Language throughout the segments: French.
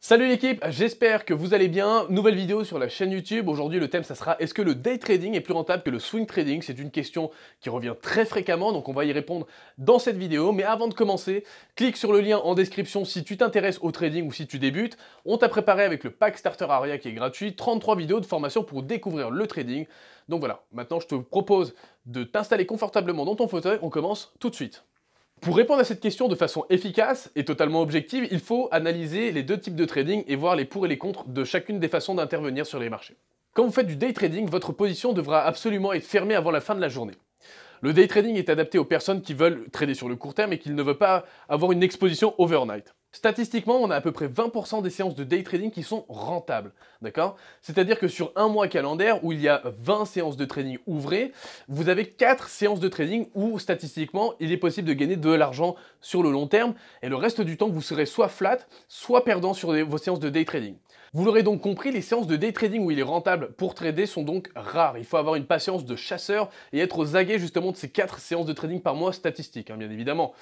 Salut l'équipe, j'espère que vous allez bien. Nouvelle vidéo sur la chaîne YouTube. Aujourd'hui le thème ça sera est-ce que le day trading est plus rentable que le swing trading C'est une question qui revient très fréquemment donc on va y répondre dans cette vidéo. Mais avant de commencer, clique sur le lien en description si tu t'intéresses au trading ou si tu débutes. On t'a préparé avec le pack starter ARIA qui est gratuit, 33 vidéos de formation pour découvrir le trading. Donc voilà, maintenant je te propose de t'installer confortablement dans ton fauteuil, on commence tout de suite. Pour répondre à cette question de façon efficace et totalement objective, il faut analyser les deux types de trading et voir les pour et les contre de chacune des façons d'intervenir sur les marchés. Quand vous faites du day trading, votre position devra absolument être fermée avant la fin de la journée. Le day trading est adapté aux personnes qui veulent trader sur le court terme et qui ne veulent pas avoir une exposition overnight. Statistiquement, on a à peu près 20% des séances de day trading qui sont rentables, d'accord C'est-à-dire que sur un mois calendaire où il y a 20 séances de trading ouvrées, vous avez 4 séances de trading où statistiquement, il est possible de gagner de l'argent sur le long terme et le reste du temps, vous serez soit flat, soit perdant sur vos séances de day trading. Vous l'aurez donc compris, les séances de day trading où il est rentable pour trader sont donc rares. Il faut avoir une patience de chasseur et être aux aguets justement de ces 4 séances de trading par mois statistiques, hein, bien évidemment.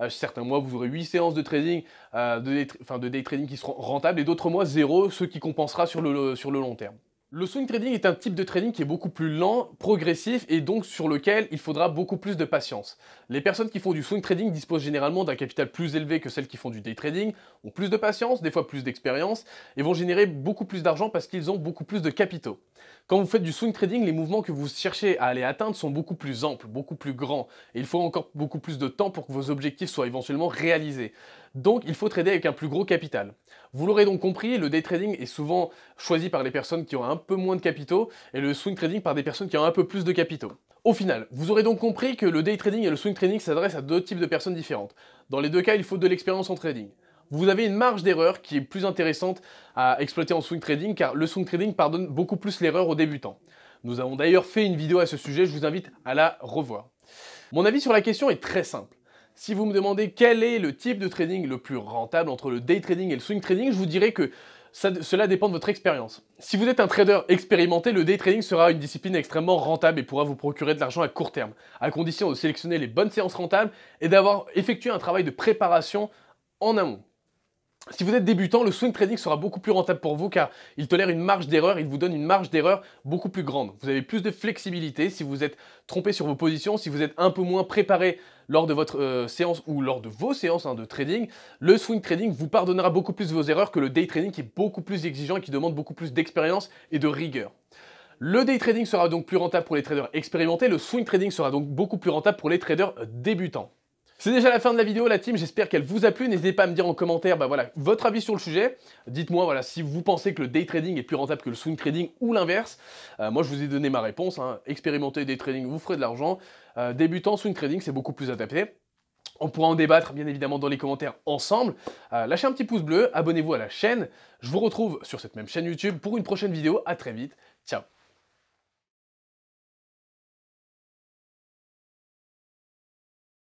Euh, certains mois, vous aurez 8 séances de trading, euh, de, day, enfin, de day trading qui seront rentables, et d'autres mois, zéro, ce qui compensera sur le, sur le long terme. Le swing trading est un type de trading qui est beaucoup plus lent, progressif et donc sur lequel il faudra beaucoup plus de patience. Les personnes qui font du swing trading disposent généralement d'un capital plus élevé que celles qui font du day trading, ont plus de patience, des fois plus d'expérience et vont générer beaucoup plus d'argent parce qu'ils ont beaucoup plus de capitaux. Quand vous faites du swing trading, les mouvements que vous cherchez à aller atteindre sont beaucoup plus amples, beaucoup plus grands et il faut encore beaucoup plus de temps pour que vos objectifs soient éventuellement réalisés. Donc il faut trader avec un plus gros capital. Vous l'aurez donc compris, le day trading est souvent choisi par les personnes qui ont un peu moins de capitaux et le swing trading par des personnes qui ont un peu plus de capitaux. Au final, vous aurez donc compris que le day trading et le swing trading s'adressent à deux types de personnes différentes. Dans les deux cas, il faut de l'expérience en trading. Vous avez une marge d'erreur qui est plus intéressante à exploiter en swing trading car le swing trading pardonne beaucoup plus l'erreur aux débutants. Nous avons d'ailleurs fait une vidéo à ce sujet, je vous invite à la revoir. Mon avis sur la question est très simple. Si vous me demandez quel est le type de trading le plus rentable entre le day trading et le swing trading, je vous dirais que cela dépend de votre expérience. Si vous êtes un trader expérimenté, le day trading sera une discipline extrêmement rentable et pourra vous procurer de l'argent à court terme, à condition de sélectionner les bonnes séances rentables et d'avoir effectué un travail de préparation en amont. Si vous êtes débutant, le swing trading sera beaucoup plus rentable pour vous car il tolère une marge d'erreur, il vous donne une marge d'erreur beaucoup plus grande. Vous avez plus de flexibilité si vous êtes trompé sur vos positions, si vous êtes un peu moins préparé lors de votre euh, séance ou lors de vos séances hein, de trading. Le swing trading vous pardonnera beaucoup plus vos erreurs que le day trading qui est beaucoup plus exigeant et qui demande beaucoup plus d'expérience et de rigueur. Le day trading sera donc plus rentable pour les traders expérimentés, le swing trading sera donc beaucoup plus rentable pour les traders débutants. C'est déjà la fin de la vidéo, la team. J'espère qu'elle vous a plu. N'hésitez pas à me dire en commentaire bah voilà, votre avis sur le sujet. Dites-moi voilà, si vous pensez que le day trading est plus rentable que le swing trading ou l'inverse. Euh, moi, je vous ai donné ma réponse. Hein. Expérimentez day trading, vous ferez de l'argent. Euh, débutant, swing trading, c'est beaucoup plus adapté. On pourra en débattre bien évidemment dans les commentaires ensemble. Euh, lâchez un petit pouce bleu, abonnez-vous à la chaîne. Je vous retrouve sur cette même chaîne YouTube pour une prochaine vidéo. À très vite. Ciao